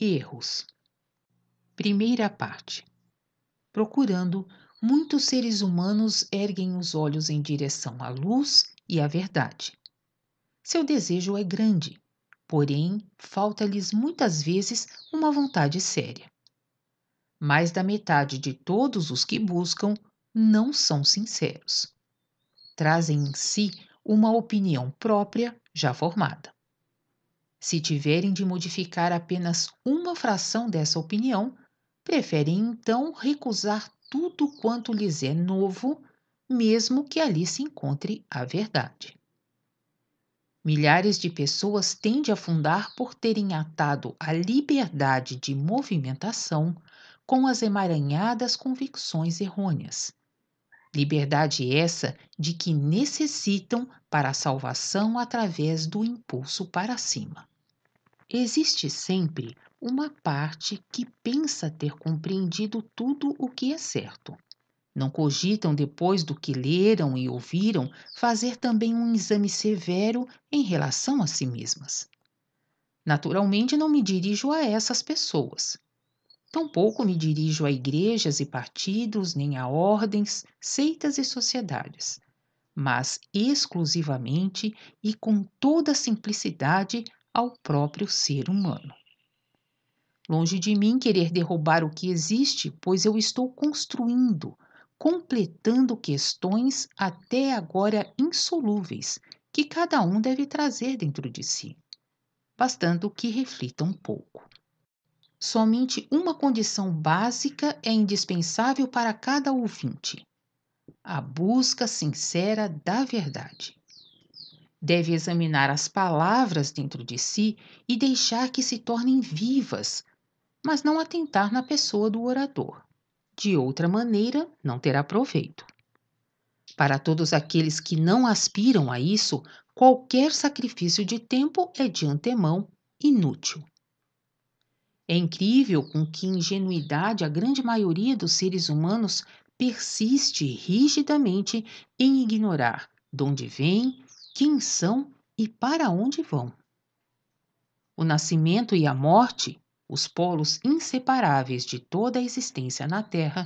e erros. Primeira parte: Procurando, muitos seres humanos erguem os olhos em direção à luz e à verdade. Seu desejo é grande, porém falta-lhes muitas vezes uma vontade séria. Mais da metade de todos os que buscam não são sinceros. Trazem em si uma opinião própria já formada. Se tiverem de modificar apenas uma fração dessa opinião, preferem então recusar tudo quanto lhes é novo, mesmo que ali se encontre a verdade. Milhares de pessoas têm de afundar por terem atado a liberdade de movimentação com as emaranhadas convicções errôneas. Liberdade essa de que necessitam para a salvação através do impulso para cima. Existe sempre uma parte que pensa ter compreendido tudo o que é certo. Não cogitam, depois do que leram e ouviram, fazer também um exame severo em relação a si mesmas. Naturalmente, não me dirijo a essas pessoas. Tampouco me dirijo a igrejas e partidos, nem a ordens, seitas e sociedades, mas exclusivamente e com toda simplicidade ao próprio ser humano. Longe de mim querer derrubar o que existe, pois eu estou construindo, completando questões até agora insolúveis que cada um deve trazer dentro de si, bastando que reflita um pouco. Somente uma condição básica é indispensável para cada ouvinte: a busca sincera da verdade. Deve examinar as palavras dentro de si e deixar que se tornem vivas, mas não atentar na pessoa do orador. De outra maneira, não terá proveito. Para todos aqueles que não aspiram a isso, qualquer sacrifício de tempo é de antemão inútil. É incrível com que ingenuidade a grande maioria dos seres humanos persiste rigidamente em ignorar de onde vem quem são e para onde vão. O nascimento e a morte, os polos inseparáveis de toda a existência na Terra,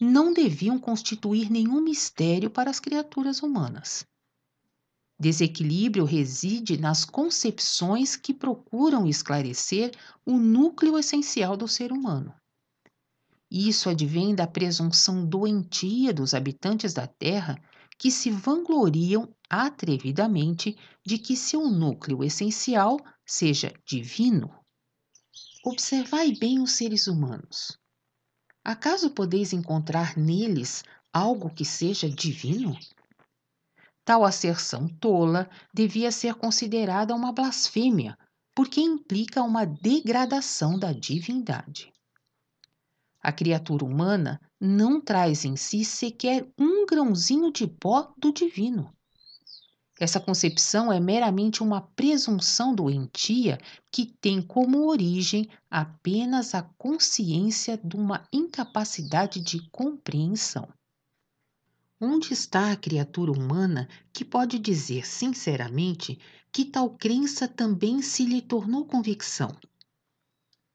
não deviam constituir nenhum mistério para as criaturas humanas. Desequilíbrio reside nas concepções que procuram esclarecer o núcleo essencial do ser humano. Isso advém da presunção doentia dos habitantes da Terra que se vangloriam atrevidamente de que seu núcleo essencial seja divino? Observai bem os seres humanos. Acaso podeis encontrar neles algo que seja divino? Tal asserção tola devia ser considerada uma blasfêmia, porque implica uma degradação da divindade. A criatura humana não traz em si sequer um grãozinho de pó do divino. Essa concepção é meramente uma presunção doentia que tem como origem apenas a consciência de uma incapacidade de compreensão. Onde está a criatura humana que pode dizer sinceramente que tal crença também se lhe tornou convicção?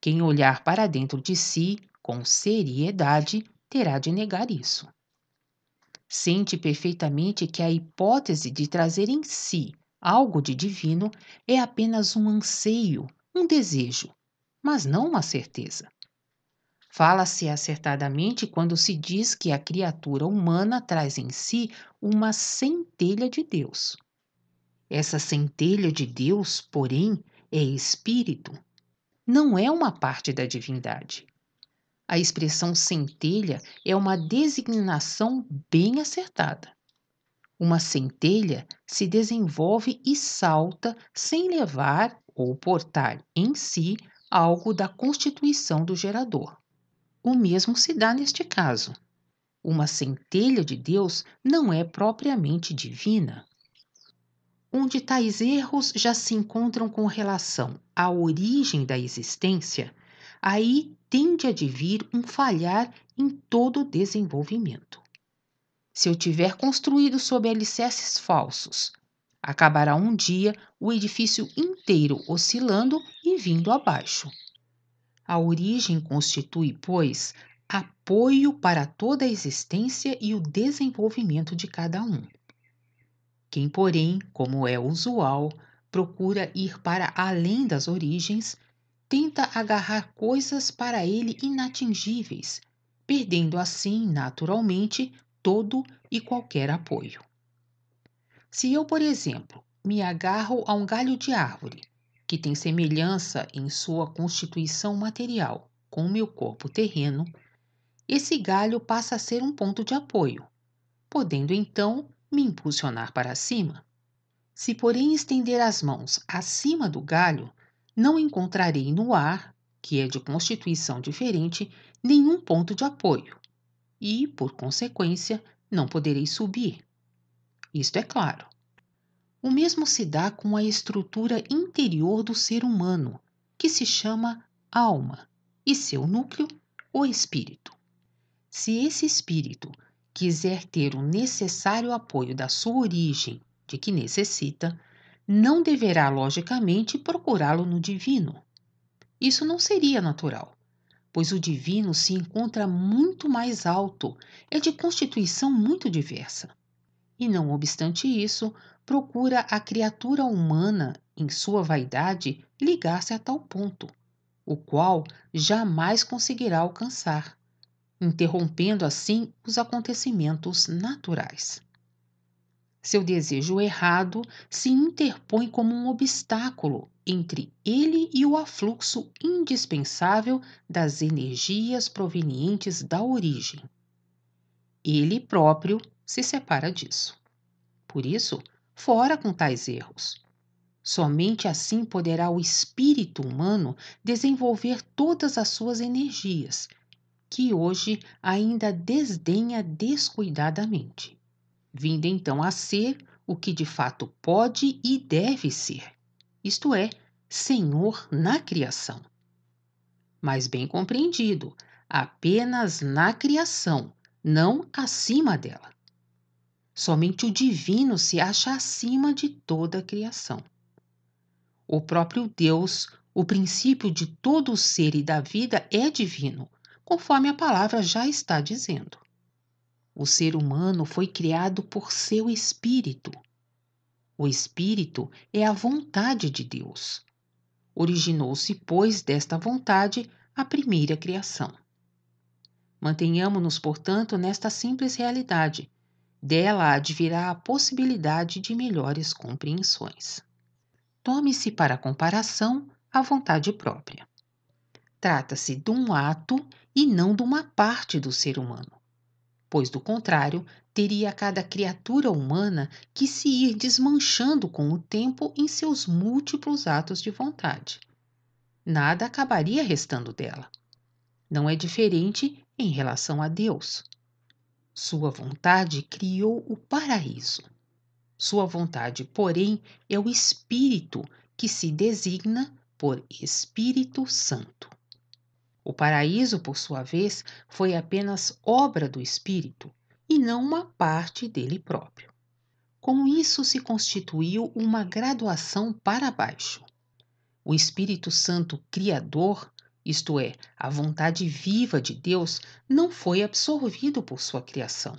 Quem olhar para dentro de si com seriedade, terá de negar isso. Sente perfeitamente que a hipótese de trazer em si algo de divino é apenas um anseio, um desejo, mas não uma certeza. Fala-se acertadamente quando se diz que a criatura humana traz em si uma centelha de Deus. Essa centelha de Deus, porém, é espírito, não é uma parte da divindade. A expressão centelha é uma designação bem acertada. Uma centelha se desenvolve e salta sem levar ou portar em si algo da constituição do gerador. O mesmo se dá neste caso. Uma centelha de Deus não é propriamente divina. Onde tais erros já se encontram com relação à origem da existência, aí tende a advir um falhar em todo o desenvolvimento. Se eu tiver construído sob alicerces falsos, acabará um dia o edifício inteiro oscilando e vindo abaixo. A origem constitui, pois, apoio para toda a existência e o desenvolvimento de cada um. Quem, porém, como é usual, procura ir para além das origens, tenta agarrar coisas para ele inatingíveis, perdendo assim, naturalmente, todo e qualquer apoio. Se eu, por exemplo, me agarro a um galho de árvore, que tem semelhança em sua constituição material com o meu corpo terreno, esse galho passa a ser um ponto de apoio, podendo então me impulsionar para cima. Se, porém, estender as mãos acima do galho, não encontrarei no ar, que é de constituição diferente, nenhum ponto de apoio e, por consequência, não poderei subir. Isto é claro. O mesmo se dá com a estrutura interior do ser humano, que se chama alma, e seu núcleo, o espírito. Se esse espírito quiser ter o necessário apoio da sua origem, de que necessita, não deverá, logicamente, procurá-lo no divino. Isso não seria natural, pois o divino se encontra muito mais alto, é de constituição muito diversa. E não obstante isso, procura a criatura humana, em sua vaidade, ligar-se a tal ponto, o qual jamais conseguirá alcançar, interrompendo assim os acontecimentos naturais. Seu desejo errado se interpõe como um obstáculo entre ele e o afluxo indispensável das energias provenientes da origem. Ele próprio se separa disso. Por isso, fora com tais erros. Somente assim poderá o espírito humano desenvolver todas as suas energias, que hoje ainda desdenha descuidadamente vindo então a ser o que de fato pode e deve ser, isto é, Senhor na criação. Mas bem compreendido, apenas na criação, não acima dela. Somente o divino se acha acima de toda a criação. O próprio Deus, o princípio de todo o ser e da vida é divino, conforme a palavra já está dizendo. O ser humano foi criado por seu espírito. O espírito é a vontade de Deus. Originou-se, pois, desta vontade a primeira criação. Mantenhamos-nos, portanto, nesta simples realidade. Dela advirá a possibilidade de melhores compreensões. Tome-se para comparação a vontade própria. Trata-se de um ato e não de uma parte do ser humano pois, do contrário, teria cada criatura humana que se ir desmanchando com o tempo em seus múltiplos atos de vontade. Nada acabaria restando dela. Não é diferente em relação a Deus. Sua vontade criou o paraíso. Sua vontade, porém, é o Espírito que se designa por Espírito Santo. O paraíso, por sua vez, foi apenas obra do espírito e não uma parte dele próprio. Com isso se constituiu uma graduação para baixo. O Espírito Santo Criador, isto é, a vontade viva de Deus, não foi absorvido por sua criação.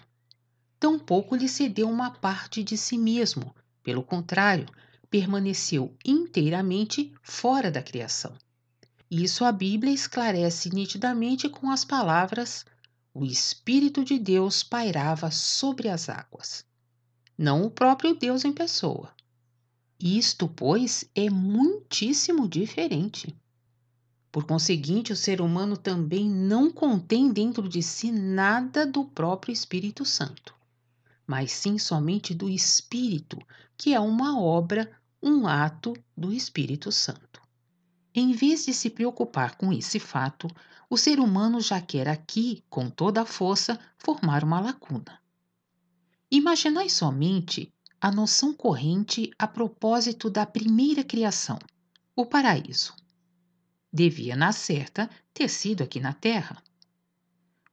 Tampouco lhe cedeu uma parte de si mesmo, pelo contrário, permaneceu inteiramente fora da criação. Isso a Bíblia esclarece nitidamente com as palavras: O Espírito de Deus pairava sobre as águas, não o próprio Deus em pessoa. Isto, pois, é muitíssimo diferente. Por conseguinte, o ser humano também não contém dentro de si nada do próprio Espírito Santo, mas sim somente do Espírito, que é uma obra, um ato do Espírito Santo. Em vez de se preocupar com esse fato, o ser humano já quer aqui, com toda a força, formar uma lacuna. Imaginai somente a noção corrente a propósito da primeira criação, o paraíso. Devia, na certa, ter sido aqui na Terra.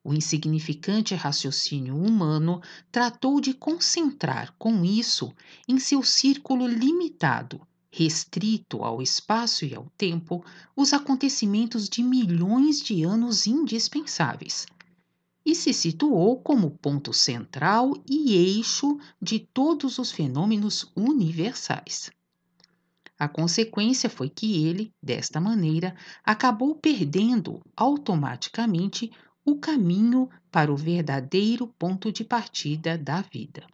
O insignificante raciocínio humano tratou de concentrar com isso em seu círculo limitado restrito ao espaço e ao tempo, os acontecimentos de milhões de anos indispensáveis, e se situou como ponto central e eixo de todos os fenômenos universais. A consequência foi que ele, desta maneira, acabou perdendo automaticamente o caminho para o verdadeiro ponto de partida da vida.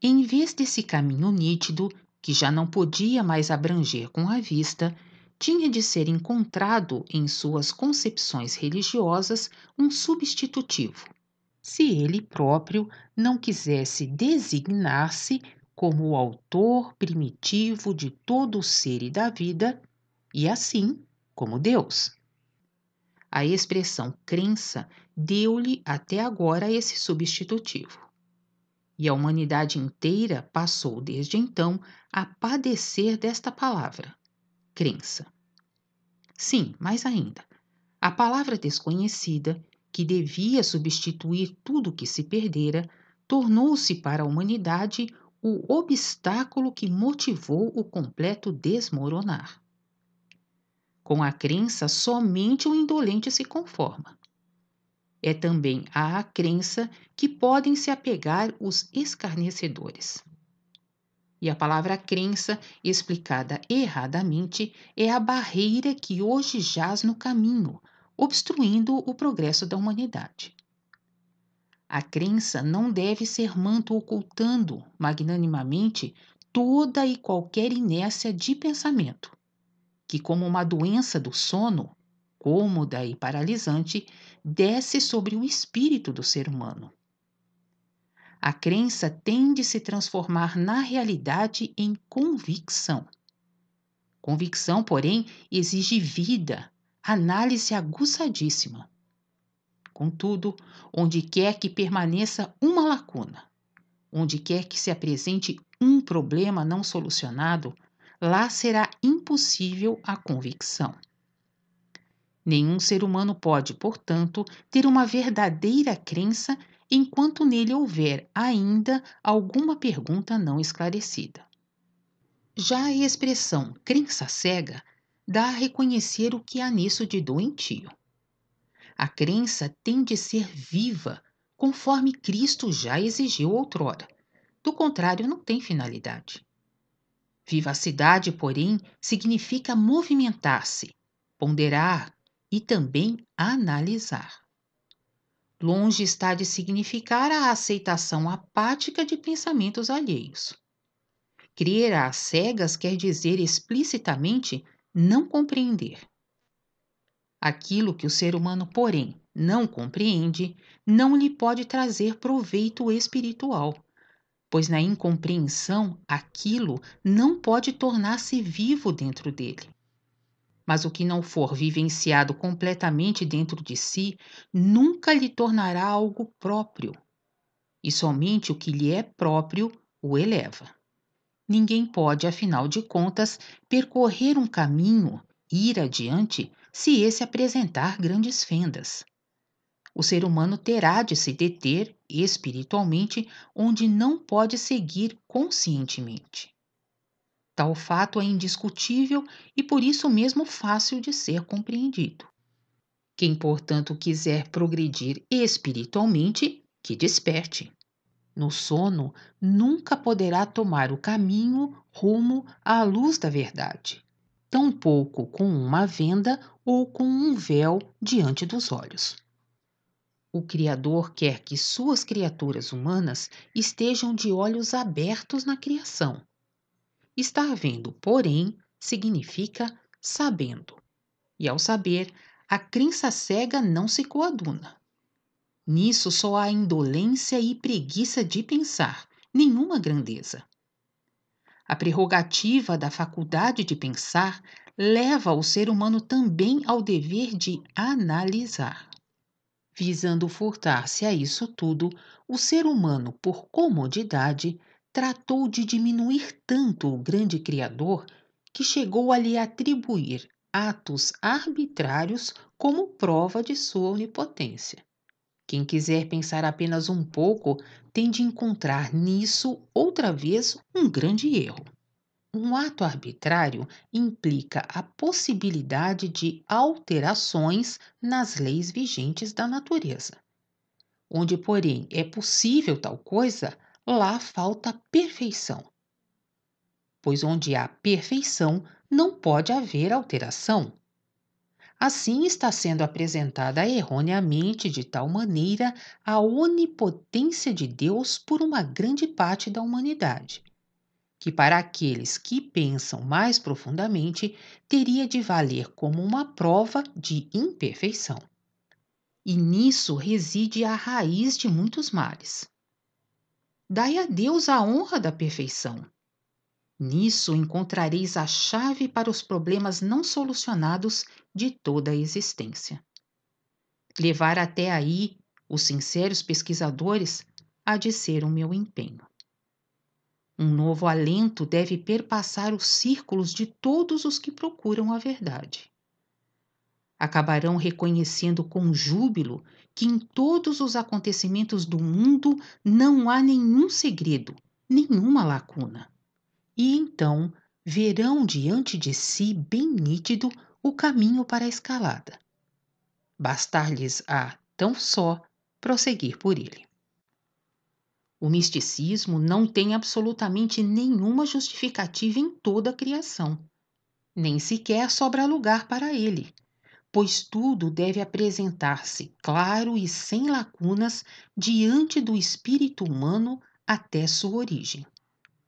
Em vez desse caminho nítido, que já não podia mais abranger com a vista, tinha de ser encontrado em suas concepções religiosas um substitutivo, se ele próprio não quisesse designar-se como o autor primitivo de todo o ser e da vida, e assim como Deus. A expressão crença deu-lhe até agora esse substitutivo e a humanidade inteira passou desde então a padecer desta palavra, crença. Sim, mais ainda, a palavra desconhecida, que devia substituir tudo que se perdera, tornou-se para a humanidade o obstáculo que motivou o completo desmoronar. Com a crença, somente o indolente se conforma. É também à crença que podem se apegar os escarnecedores. E a palavra crença, explicada erradamente, é a barreira que hoje jaz no caminho, obstruindo o progresso da humanidade. A crença não deve ser manto ocultando, magnanimamente, toda e qualquer inércia de pensamento, que, como uma doença do sono, cômoda e paralisante, desce sobre o espírito do ser humano. A crença tem de se transformar na realidade em convicção. Convicção, porém, exige vida, análise aguçadíssima. Contudo, onde quer que permaneça uma lacuna, onde quer que se apresente um problema não solucionado, lá será impossível a convicção. Nenhum ser humano pode, portanto, ter uma verdadeira crença enquanto nele houver ainda alguma pergunta não esclarecida. Já a expressão crença cega dá a reconhecer o que há nisso de doentio. A crença tem de ser viva, conforme Cristo já exigiu outrora. Do contrário, não tem finalidade. Vivacidade, porém, significa movimentar-se, ponderar, e também analisar. Longe está de significar a aceitação apática de pensamentos alheios. Crer às cegas quer dizer explicitamente não compreender. Aquilo que o ser humano, porém, não compreende, não lhe pode trazer proveito espiritual, pois na incompreensão aquilo não pode tornar-se vivo dentro dele mas o que não for vivenciado completamente dentro de si nunca lhe tornará algo próprio. E somente o que lhe é próprio o eleva. Ninguém pode, afinal de contas, percorrer um caminho, ir adiante, se esse apresentar grandes fendas. O ser humano terá de se deter espiritualmente onde não pode seguir conscientemente. Tal fato é indiscutível e por isso mesmo fácil de ser compreendido. Quem, portanto, quiser progredir espiritualmente, que desperte. No sono, nunca poderá tomar o caminho rumo à luz da verdade, tampouco com uma venda ou com um véu diante dos olhos. O Criador quer que suas criaturas humanas estejam de olhos abertos na criação Estar vendo, porém, significa sabendo. E ao saber, a crença cega não se coaduna. Nisso só há indolência e preguiça de pensar, nenhuma grandeza. A prerrogativa da faculdade de pensar leva o ser humano também ao dever de analisar. Visando furtar-se a isso tudo, o ser humano, por comodidade, tratou de diminuir tanto o grande Criador que chegou a lhe atribuir atos arbitrários como prova de sua onipotência. Quem quiser pensar apenas um pouco tem de encontrar nisso outra vez um grande erro. Um ato arbitrário implica a possibilidade de alterações nas leis vigentes da natureza. Onde, porém, é possível tal coisa, lá falta perfeição. Pois onde há perfeição, não pode haver alteração. Assim está sendo apresentada erroneamente de tal maneira a onipotência de Deus por uma grande parte da humanidade, que para aqueles que pensam mais profundamente teria de valer como uma prova de imperfeição. E nisso reside a raiz de muitos males dai a Deus a honra da perfeição. Nisso encontrareis a chave para os problemas não solucionados de toda a existência. Levar até aí os sinceros pesquisadores há de ser o meu empenho. Um novo alento deve perpassar os círculos de todos os que procuram a verdade acabarão reconhecendo com júbilo que em todos os acontecimentos do mundo não há nenhum segredo, nenhuma lacuna. E então verão diante de si bem nítido o caminho para a escalada. Bastar-lhes a, tão só, prosseguir por ele. O misticismo não tem absolutamente nenhuma justificativa em toda a criação. Nem sequer sobra lugar para ele, pois tudo deve apresentar-se claro e sem lacunas diante do espírito humano até sua origem.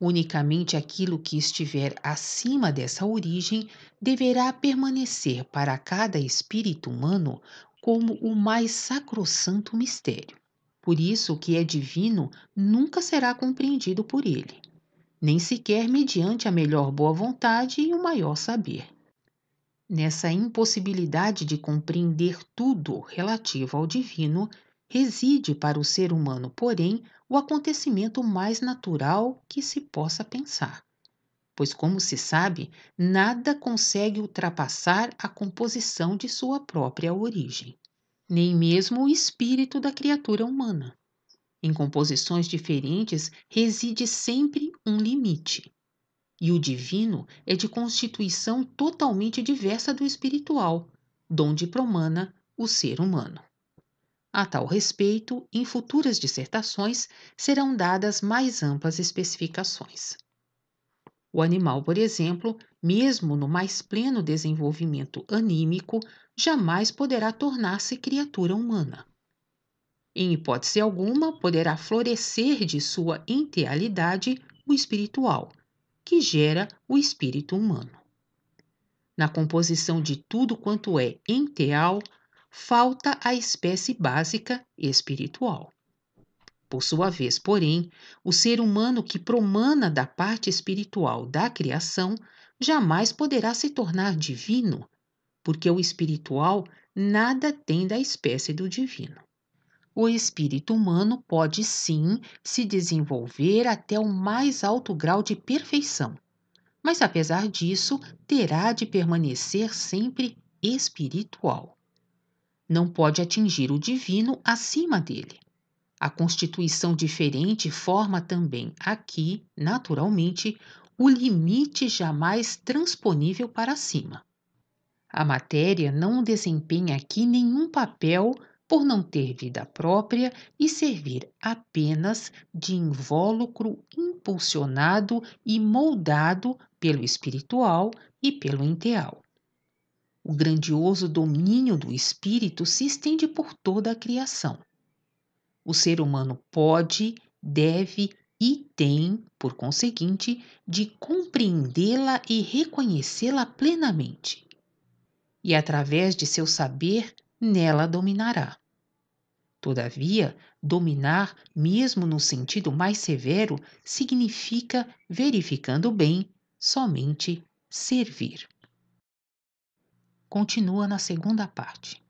Unicamente aquilo que estiver acima dessa origem deverá permanecer para cada espírito humano como o mais sacrossanto mistério. Por isso, o que é divino nunca será compreendido por ele, nem sequer mediante a melhor boa vontade e o maior saber. Nessa impossibilidade de compreender tudo relativo ao divino, reside para o ser humano, porém, o acontecimento mais natural que se possa pensar. Pois, como se sabe, nada consegue ultrapassar a composição de sua própria origem, nem mesmo o espírito da criatura humana. Em composições diferentes reside sempre um limite. E o divino é de constituição totalmente diversa do espiritual, donde promana o ser humano. A tal respeito, em futuras dissertações serão dadas mais amplas especificações. O animal, por exemplo, mesmo no mais pleno desenvolvimento anímico, jamais poderá tornar-se criatura humana. Em hipótese alguma, poderá florescer de sua entealidade o espiritual, que gera o espírito humano. Na composição de tudo quanto é enteal, falta a espécie básica espiritual. Por sua vez, porém, o ser humano que promana da parte espiritual da criação jamais poderá se tornar divino, porque o espiritual nada tem da espécie do divino o espírito humano pode sim se desenvolver até o mais alto grau de perfeição, mas apesar disso terá de permanecer sempre espiritual. Não pode atingir o divino acima dele. A constituição diferente forma também aqui, naturalmente, o limite jamais transponível para cima. A matéria não desempenha aqui nenhum papel por não ter vida própria e servir apenas de invólucro impulsionado e moldado pelo espiritual e pelo enteal. O grandioso domínio do espírito se estende por toda a criação. O ser humano pode, deve e tem, por conseguinte, de compreendê-la e reconhecê-la plenamente. E através de seu saber, nela dominará. Todavia, dominar, mesmo no sentido mais severo, significa, verificando bem, somente servir. Continua na segunda parte.